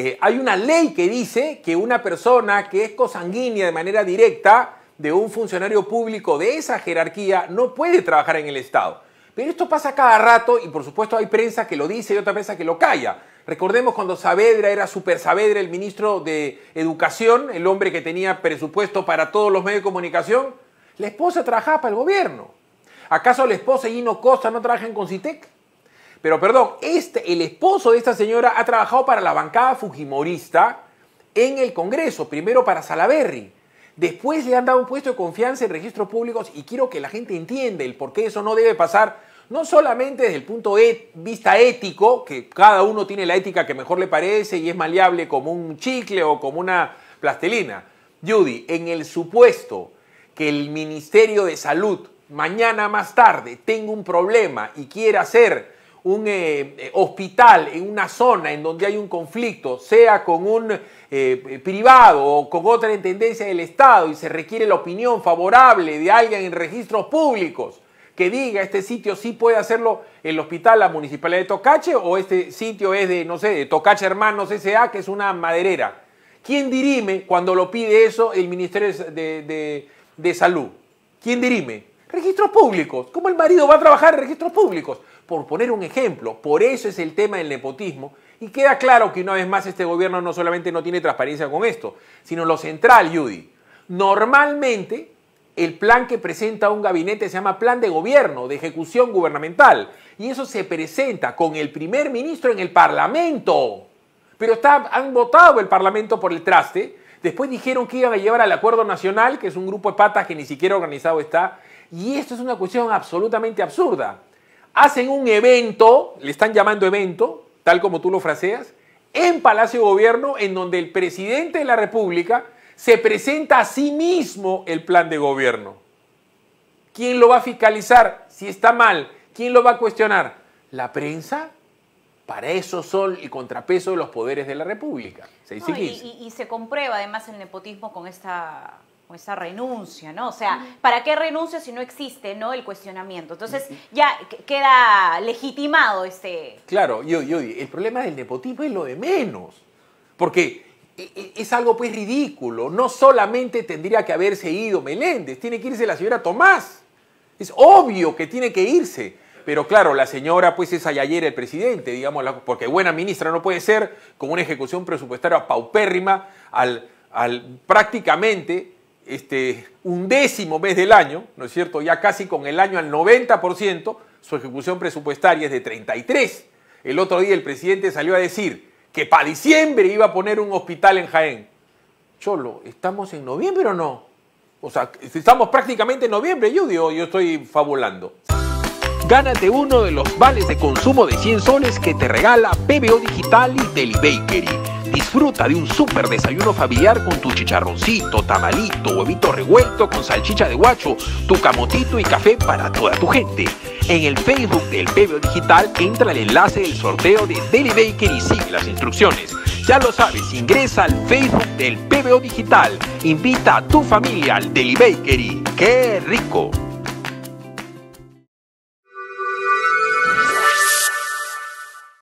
Eh, hay una ley que dice que una persona que es cosanguínea de manera directa de un funcionario público de esa jerarquía no puede trabajar en el Estado. Pero esto pasa cada rato y por supuesto hay prensa que lo dice y otra prensa que lo calla. Recordemos cuando Saavedra era Super Saavedra, el ministro de Educación, el hombre que tenía presupuesto para todos los medios de comunicación, la esposa trabajaba para el gobierno. ¿Acaso la esposa y Hino Costa no trabajan con CITEC? Pero perdón, este, el esposo de esta señora ha trabajado para la bancada fujimorista en el Congreso, primero para Salaberry. Después le han dado un puesto de confianza en registros públicos y quiero que la gente entienda el por qué eso no debe pasar, no solamente desde el punto de vista ético, que cada uno tiene la ética que mejor le parece y es maleable como un chicle o como una plastelina. Judy, en el supuesto que el Ministerio de Salud mañana más tarde tenga un problema y quiera hacer un eh, eh, hospital en una zona en donde hay un conflicto, sea con un eh, privado o con otra intendencia del Estado y se requiere la opinión favorable de alguien en registros públicos que diga este sitio sí puede hacerlo el hospital, la municipalidad de Tocache o este sitio es de, no sé, de Tocache Hermanos S.A., que es una maderera. ¿Quién dirime cuando lo pide eso el Ministerio de, de Salud? ¿Quién dirime? Registros públicos. ¿Cómo el marido va a trabajar en registros públicos? Por poner un ejemplo, por eso es el tema del nepotismo. Y queda claro que una vez más este gobierno no solamente no tiene transparencia con esto, sino lo central, Judy. Normalmente el plan que presenta un gabinete se llama plan de gobierno, de ejecución gubernamental. Y eso se presenta con el primer ministro en el Parlamento. Pero está, han votado el Parlamento por el traste Después dijeron que iban a llevar al Acuerdo Nacional, que es un grupo de patas que ni siquiera organizado está. Y esto es una cuestión absolutamente absurda. Hacen un evento, le están llamando evento, tal como tú lo fraseas, en Palacio de Gobierno, en donde el presidente de la República se presenta a sí mismo el plan de gobierno. ¿Quién lo va a fiscalizar si está mal? ¿Quién lo va a cuestionar? ¿La prensa? Para eso son el contrapeso de los poderes de la República. ¿Se y, se comprueba además el nepotismo con esta, renuncia, ¿no? O sea, ¿para qué renuncia si no existe ¿no? el cuestionamiento? Entonces ya queda legitimado este... Claro, yo, yo, el problema del nepotismo es lo de menos, porque e, e, es algo pues ridículo. No solamente tendría que haberse ido Meléndez, tiene que irse la señora Tomás. Es obvio que tiene que irse pero claro, la señora pues es ayer el presidente, digamos, porque buena ministra no puede ser, con una ejecución presupuestaria paupérrima al, al prácticamente este, décimo mes del año, ¿no es cierto? Ya casi con el año al 90%, su ejecución presupuestaria es de 33. El otro día el presidente salió a decir que para diciembre iba a poner un hospital en Jaén. Cholo, ¿estamos en noviembre o no? O sea, estamos prácticamente en noviembre, yo yo estoy fabulando. Gánate uno de los vales de consumo de 100 soles que te regala PBO Digital y Deli Bakery. Disfruta de un súper desayuno familiar con tu chicharroncito, tamalito, huevito revuelto con salchicha de guacho, tu camotito y café para toda tu gente. En el Facebook del PBO Digital entra el enlace del sorteo de Deli Bakery y sigue las instrucciones. Ya lo sabes, ingresa al Facebook del PBO Digital. Invita a tu familia al Deli Bakery. ¡Qué rico!